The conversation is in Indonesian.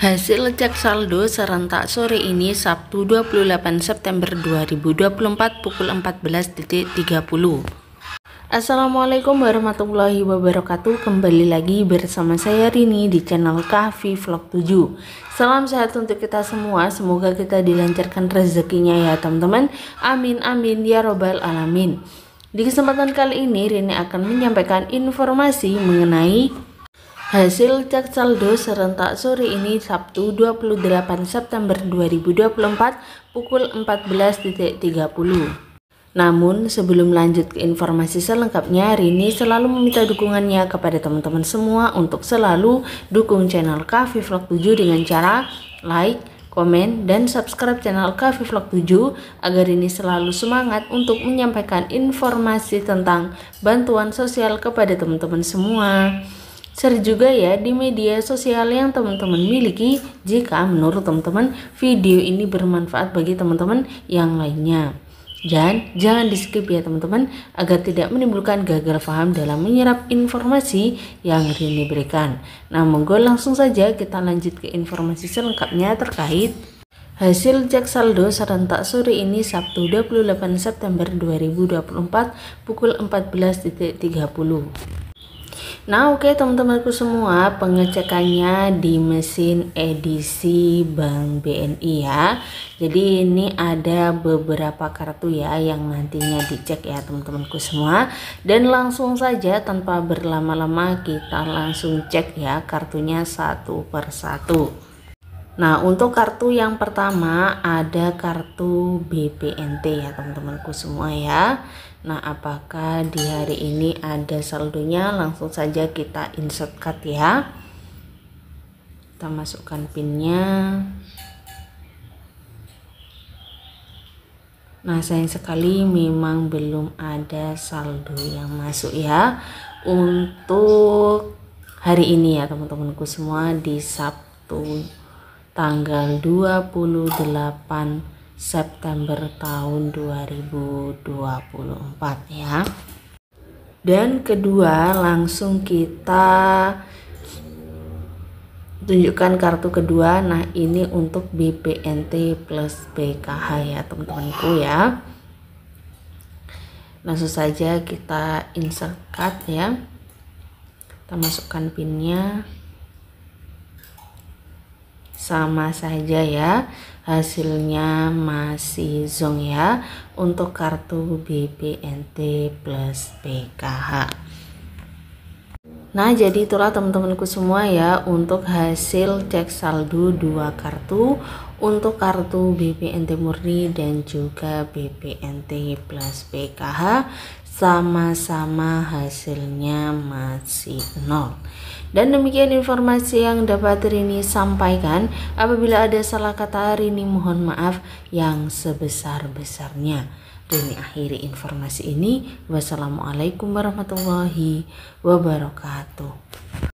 Hasil cek saldo serentak sore ini Sabtu 28 September 2024 pukul 14.30. Assalamualaikum warahmatullahi wabarakatuh. Kembali lagi bersama saya Rini di channel Kahvi Vlog 7. Salam sehat untuk kita semua. Semoga kita dilancarkan rezekinya ya, teman-teman. Amin amin ya robbal alamin. Di kesempatan kali ini Rini akan menyampaikan informasi mengenai Hasil cek saldo serentak sore ini Sabtu 28 September 2024 pukul 14.30. Namun sebelum lanjut ke informasi selengkapnya, Rini selalu meminta dukungannya kepada teman-teman semua untuk selalu dukung channel Cafe Vlog 7 dengan cara like, komen, dan subscribe channel Cafe Vlog 7 agar Rini selalu semangat untuk menyampaikan informasi tentang bantuan sosial kepada teman-teman semua. Share juga ya di media sosial yang teman-teman miliki jika menurut teman-teman video ini bermanfaat bagi teman-teman yang lainnya. Dan jangan di skip ya teman-teman agar tidak menimbulkan gagal paham dalam menyerap informasi yang Rini berikan. Nah monggo langsung saja kita lanjut ke informasi selengkapnya terkait Hasil cek saldo serentak sore ini Sabtu 28 September 2024 pukul 14.30. Nah oke okay, teman-temanku semua pengecekannya di mesin edisi Bank BNI ya Jadi ini ada beberapa kartu ya yang nantinya dicek ya teman-temanku semua Dan langsung saja tanpa berlama-lama kita langsung cek ya kartunya satu per satu. Nah, untuk kartu yang pertama ada kartu BPNT ya, teman-temanku semua ya. Nah, apakah di hari ini ada saldonya? Langsung saja kita insert card ya. Kita masukkan pinnya. Nah, sayang sekali memang belum ada saldo yang masuk ya. Untuk hari ini ya, teman-temanku semua di Sabtu tanggal 28 September tahun 2024 ya. Dan kedua, langsung kita tunjukkan kartu kedua. Nah, ini untuk BPNT plus BKH ya, teman-temanku ya. Langsung saja kita insert card ya. Kita masukkan pinnya sama saja ya hasilnya masih zonk ya untuk kartu BPNT plus PKH Nah, jadi itulah teman-temanku semua ya untuk hasil cek saldo dua kartu untuk kartu BPNT Murni dan juga BPNT plus PKH sama-sama hasilnya masih nol. Dan demikian informasi yang dapat Rini sampaikan. Apabila ada salah kata Rini mohon maaf yang sebesar-besarnya. Dan akhiri informasi ini. Wassalamualaikum warahmatullahi wabarakatuh.